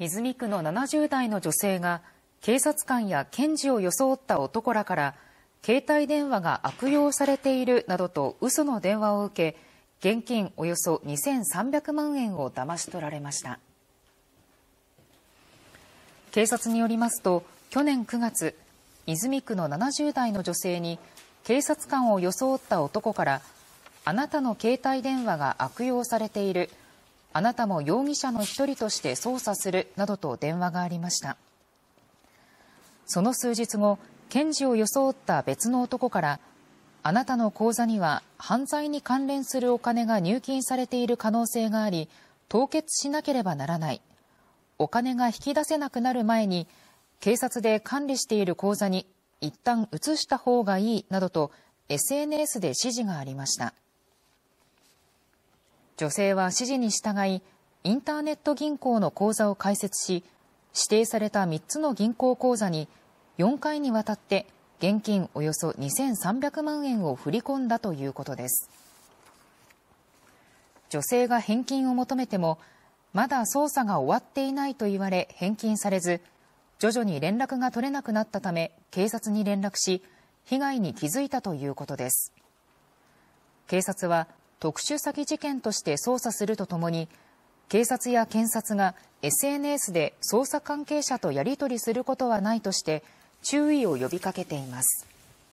泉区の70代の女性が警察官や検事を装った男らから携帯電話が悪用されているなどと嘘の電話を受け現金およそ2300万円を騙し取られました警察によりますと去年9月泉区の70代の女性に警察官を装った男からあなたの携帯電話が悪用されているあなたも容疑者の一人として捜査するなどと電話がありましたその数日後検事を装った別の男からあなたの口座には犯罪に関連するお金が入金されている可能性があり凍結しなければならないお金が引き出せなくなる前に警察で管理している口座に一旦移した方がいいなどと SNS で指示がありました。女性は指示に従い、インターネット銀行の口座を開設し、指定された3つの銀行口座に4回にわたって現金およそ2300万円を振り込んだということです。女性が返金を求めても、まだ捜査が終わっていないと言われ返金されず、徐々に連絡が取れなくなったため警察に連絡し、被害に気づいたということです。警察は特殊詐欺事件として捜査するとともに、警察や検察が SNS で捜査関係者とやり取りすることはないとして、注意を呼びかけています。